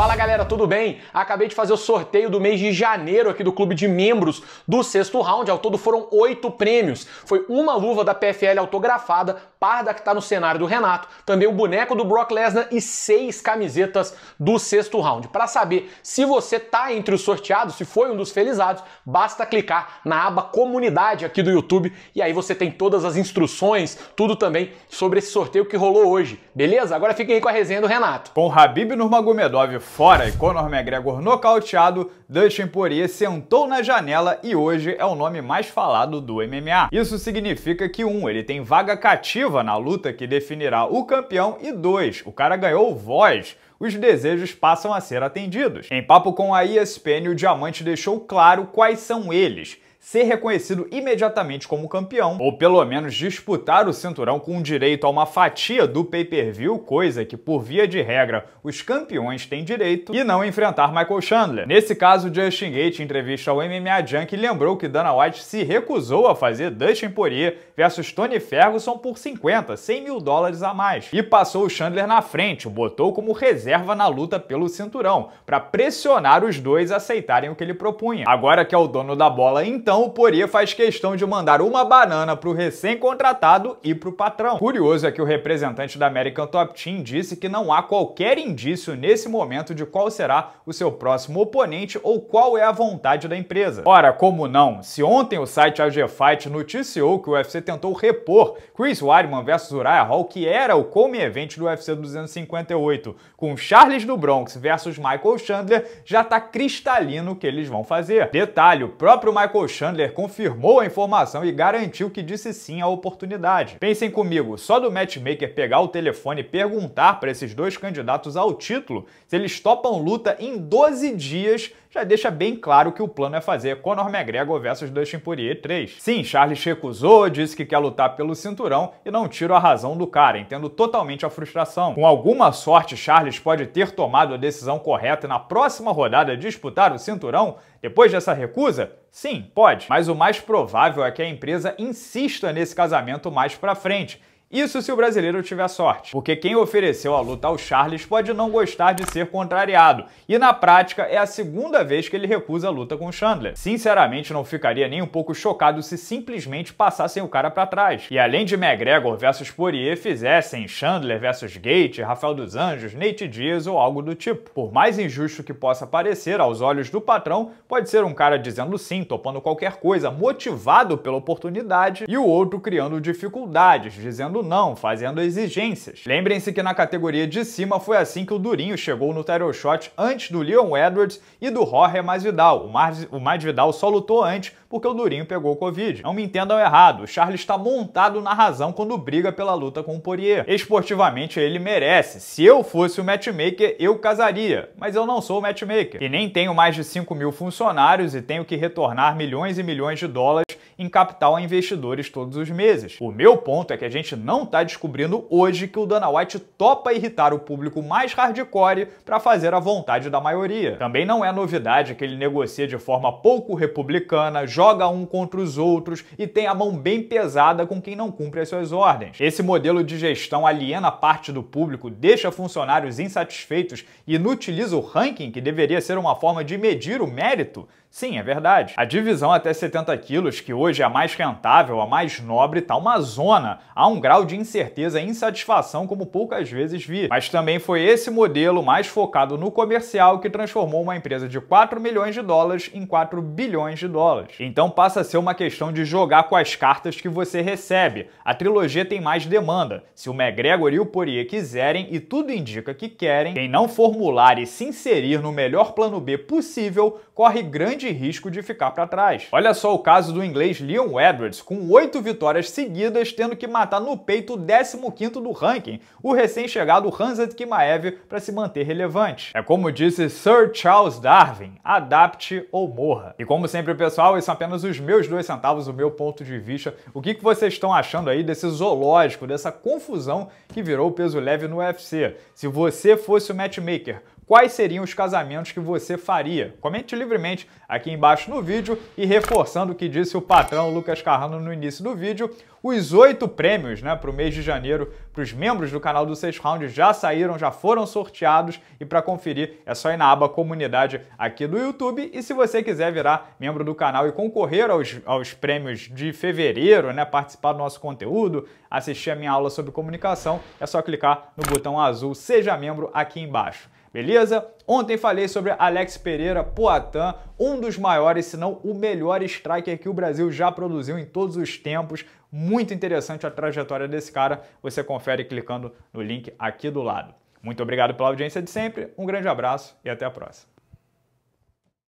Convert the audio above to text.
Fala galera, tudo bem? Acabei de fazer o sorteio do mês de janeiro aqui do clube de membros do sexto round. Ao todo foram oito prêmios. Foi uma luva da PFL autografada, par da que está no cenário do Renato, também o boneco do Brock Lesnar e seis camisetas do sexto round. Para saber se você tá entre os sorteados, se foi um dos felizados, basta clicar na aba comunidade aqui do YouTube e aí você tem todas as instruções, tudo também sobre esse sorteio que rolou hoje. Beleza? Agora fiquem aí com a resenha do Renato. Com Habib Nurmagomedov fora e Conor McGregor nocauteado, Dustin Poirier sentou na janela e hoje é o nome mais falado do MMA. Isso significa que um, ele tem vaga cativa na luta que definirá o campeão e dois, o cara ganhou voz os desejos passam a ser atendidos. Em papo com a ESPN, o Diamante deixou claro quais são eles ser reconhecido imediatamente como campeão, ou pelo menos disputar o cinturão com direito a uma fatia do pay-per-view, coisa que, por via de regra, os campeões têm direito, e não enfrentar Michael Chandler. Nesse caso, Justin Gates, em entrevista ao MMA Junk, lembrou que Dana White se recusou a fazer Dustin Poirier versus Tony Ferguson por 50, 100 mil dólares a mais, e passou o Chandler na frente, o botou como reserva na luta pelo cinturão, para pressionar os dois a aceitarem o que ele propunha. Agora que é o dono da bola, então, então o Poria faz questão de mandar uma banana para o recém-contratado e para o patrão. Curioso é que o representante da American Top Team disse que não há qualquer indício nesse momento de qual será o seu próximo oponente ou qual é a vontade da empresa. Ora, como não? Se ontem o site AG Fight noticiou que o UFC tentou repor Chris Weidman versus Uriah Hall, que era o come-event do UFC 258, com Charles do Bronx versus Michael Chandler, já está cristalino o que eles vão fazer. Detalhe, o próprio Michael Chandler confirmou a informação e garantiu que disse sim à oportunidade. Pensem comigo, só do matchmaker pegar o telefone e perguntar para esses dois candidatos ao título se eles topam luta em 12 dias já deixa bem claro que o plano é fazer Conor McGregor versus Dustin Poirier 3. Sim, Charles recusou, disse que quer lutar pelo cinturão e não tiro a razão do cara, entendo totalmente a frustração. Com alguma sorte, Charles pode ter tomado a decisão correta e na próxima rodada disputar o cinturão depois dessa recusa? Sim, pode, mas o mais provável é que a empresa insista nesse casamento mais para frente isso se o brasileiro tiver sorte, porque quem ofereceu a luta ao Charles pode não gostar de ser contrariado, e na prática é a segunda vez que ele recusa a luta com Chandler. Sinceramente, não ficaria nem um pouco chocado se simplesmente passassem o cara para trás. E além de McGregor versus Poirier fizessem Chandler versus Gate, Rafael dos Anjos, Nate Diaz ou algo do tipo. Por mais injusto que possa parecer aos olhos do patrão, pode ser um cara dizendo sim, topando qualquer coisa, motivado pela oportunidade, e o outro criando dificuldades, dizendo não, fazendo exigências. Lembrem-se que na categoria de cima foi assim que o Durinho chegou no title shot antes do Leon Edwards e do Jorge Masvidal. O, Mar o Masvidal só lutou antes porque o Durinho pegou Covid. Não me entendam errado, o Charles está montado na razão quando briga pela luta com o Poirier. Esportivamente ele merece. Se eu fosse o matchmaker, eu casaria. Mas eu não sou o matchmaker. E nem tenho mais de 5 mil funcionários e tenho que retornar milhões e milhões de dólares em capital a investidores todos os meses. O meu ponto é que a gente não está descobrindo hoje que o Dana White topa irritar o público mais hardcore para fazer a vontade da maioria. Também não é novidade que ele negocia de forma pouco republicana, joga um contra os outros e tem a mão bem pesada com quem não cumpre as suas ordens. Esse modelo de gestão aliena parte do público, deixa funcionários insatisfeitos e inutiliza o ranking, que deveria ser uma forma de medir o mérito. Sim, é verdade. A divisão até 70 quilos, que hoje hoje é a mais rentável, a mais nobre, tá uma zona. Há um grau de incerteza e insatisfação como poucas vezes vi. Mas também foi esse modelo mais focado no comercial que transformou uma empresa de 4 milhões de dólares em 4 bilhões de dólares. Então passa a ser uma questão de jogar com as cartas que você recebe. A trilogia tem mais demanda. Se o McGregor e o Poirier quiserem, e tudo indica que querem, quem não formular e se inserir no melhor plano B possível corre grande risco de ficar para trás. Olha só o caso do inglês Leon Edwards, com oito vitórias seguidas, tendo que matar no peito o 15º do ranking, o recém-chegado Hansat Kimaev, para se manter relevante. É como disse Sir Charles Darwin, adapte ou morra. E como sempre, pessoal, esses são apenas os meus dois centavos, o meu ponto de vista. O que, que vocês estão achando aí desse zoológico, dessa confusão que virou o peso leve no UFC? Se você fosse o matchmaker, quais seriam os casamentos que você faria? Comente livremente aqui embaixo no vídeo e reforçando o que disse o patrão Lucas Carrano no início do vídeo, os oito prêmios né, para o mês de janeiro para os membros do canal do Seis Round já saíram, já foram sorteados e para conferir é só ir na aba comunidade aqui do YouTube e se você quiser virar membro do canal e concorrer aos, aos prêmios de fevereiro, né, participar do nosso conteúdo, assistir a minha aula sobre comunicação, é só clicar no botão azul Seja Membro aqui embaixo. Beleza? Ontem falei sobre Alex Pereira Poatan, um dos maiores, se não o melhor striker que o Brasil já produziu em todos os tempos. Muito interessante a trajetória desse cara. Você confere clicando no link aqui do lado. Muito obrigado pela audiência de sempre, um grande abraço e até a próxima.